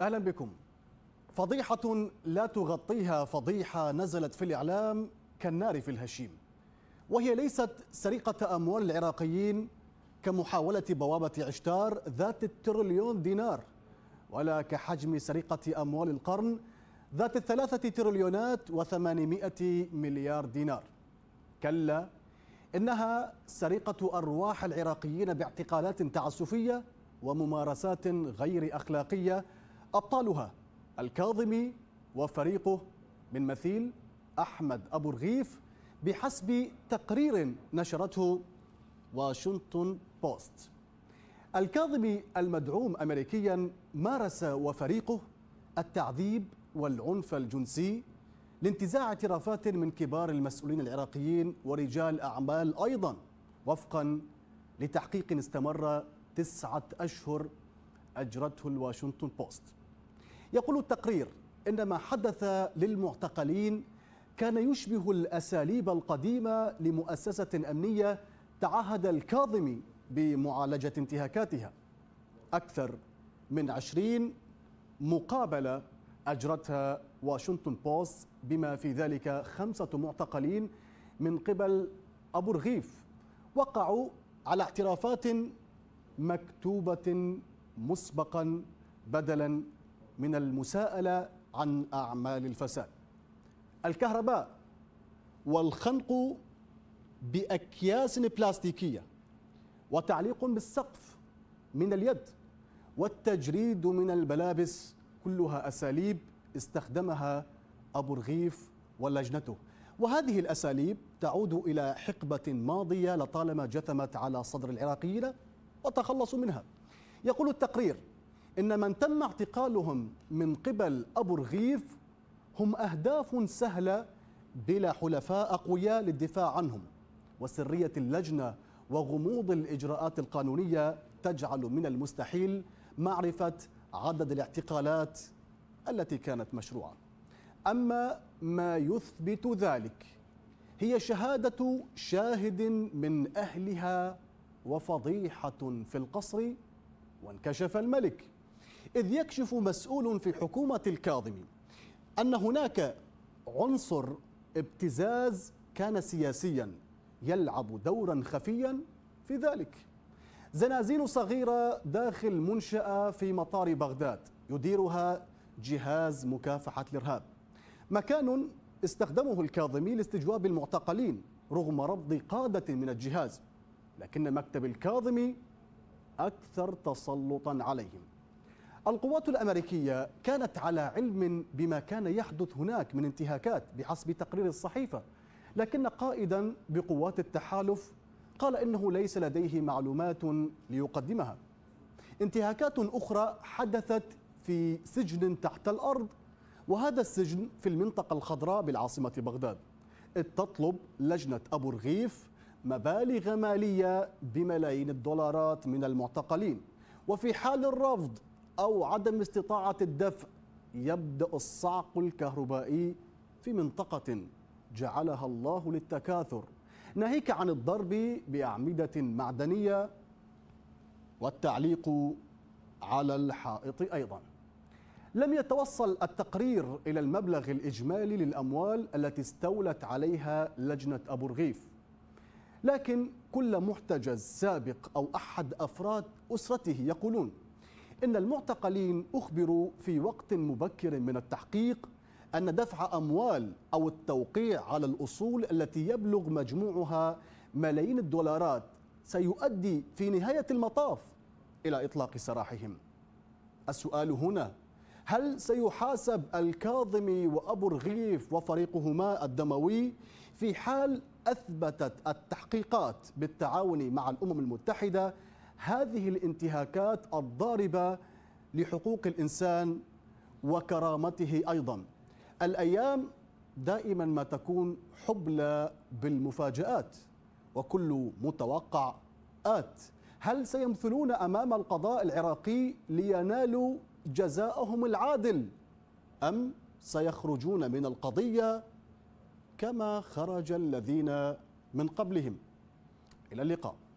أهلا بكم فضيحة لا تغطيها فضيحة نزلت في الإعلام كالنار في الهشيم وهي ليست سرقة أموال العراقيين كمحاولة بوابة عشتار ذات التريليون دينار ولا كحجم سرقة أموال القرن ذات الثلاثة تريليونات وثمانمائة مليار دينار كلا إنها سرقة أرواح العراقيين باعتقالات تعسفية وممارسات غير أخلاقية أبطالها الكاظمي وفريقه من مثيل أحمد أبو رغيف بحسب تقرير نشرته واشنطن بوست الكاظمي المدعوم أمريكيا مارس وفريقه التعذيب والعنف الجنسي لانتزاع اعترافات من كبار المسؤولين العراقيين ورجال أعمال أيضا وفقا لتحقيق استمر تسعة أشهر أجرته الواشنطن بوست يقول التقرير إن ما حدث للمعتقلين كان يشبه الأساليب القديمة لمؤسسة أمنية تعهد الكاظمي بمعالجة انتهاكاتها أكثر من عشرين مقابلة أجرتها واشنطن بوست بما في ذلك خمسة معتقلين من قبل أبو رغيف وقعوا على اعترافات مكتوبة مسبقا بدلا من المساءلة عن أعمال الفساد الكهرباء والخنق بأكياس بلاستيكية وتعليق بالسقف من اليد والتجريد من الملابس كلها أساليب استخدمها أبو رغيف ولجنته وهذه الأساليب تعود إلى حقبة ماضية لطالما جثمت على صدر العراقيين وتخلصوا منها يقول التقرير إن من تم اعتقالهم من قبل أبو رغيف هم أهداف سهلة بلا حلفاء أقوياء للدفاع عنهم وسرية اللجنة وغموض الإجراءات القانونية تجعل من المستحيل معرفة عدد الاعتقالات التي كانت مشروعة أما ما يثبت ذلك هي شهادة شاهد من أهلها وفضيحة في القصر وانكشف الملك إذ يكشف مسؤول في حكومة الكاظمي أن هناك عنصر ابتزاز كان سياسيا يلعب دورا خفيا في ذلك زنازين صغيرة داخل منشأة في مطار بغداد يديرها جهاز مكافحة الإرهاب مكان استخدمه الكاظمي لاستجواب المعتقلين رغم رفض قادة من الجهاز لكن مكتب الكاظمي أكثر تسلطا عليهم القوات الأمريكية كانت على علم بما كان يحدث هناك من انتهاكات بحسب تقرير الصحيفة لكن قائدا بقوات التحالف قال إنه ليس لديه معلومات ليقدمها انتهاكات أخرى حدثت في سجن تحت الأرض وهذا السجن في المنطقة الخضراء بالعاصمة بغداد تطلب لجنة أبو رغيف مبالغ مالية بملايين الدولارات من المعتقلين وفي حال الرفض أو عدم استطاعة الدفع يبدأ الصعق الكهربائي في منطقة جعلها الله للتكاثر ناهيك عن الضرب بأعمدة معدنية والتعليق على الحائط أيضا لم يتوصل التقرير إلى المبلغ الإجمالي للأموال التي استولت عليها لجنة أبو رغيف لكن كل محتجز سابق أو أحد أفراد أسرته يقولون إن المعتقلين أخبروا في وقت مبكر من التحقيق أن دفع أموال أو التوقيع على الأصول التي يبلغ مجموعها ملايين الدولارات سيؤدي في نهاية المطاف إلى إطلاق سراحهم السؤال هنا هل سيحاسب الكاظمي وأبو رغيف وفريقهما الدموي في حال أثبتت التحقيقات بالتعاون مع الأمم المتحدة هذه الانتهاكات الضاربة لحقوق الإنسان وكرامته أيضا الأيام دائما ما تكون حبلى بالمفاجآت وكل متوقع آت هل سيمثلون أمام القضاء العراقي لينالوا جزاءهم العادل أم سيخرجون من القضية كما خرج الذين من قبلهم إلى اللقاء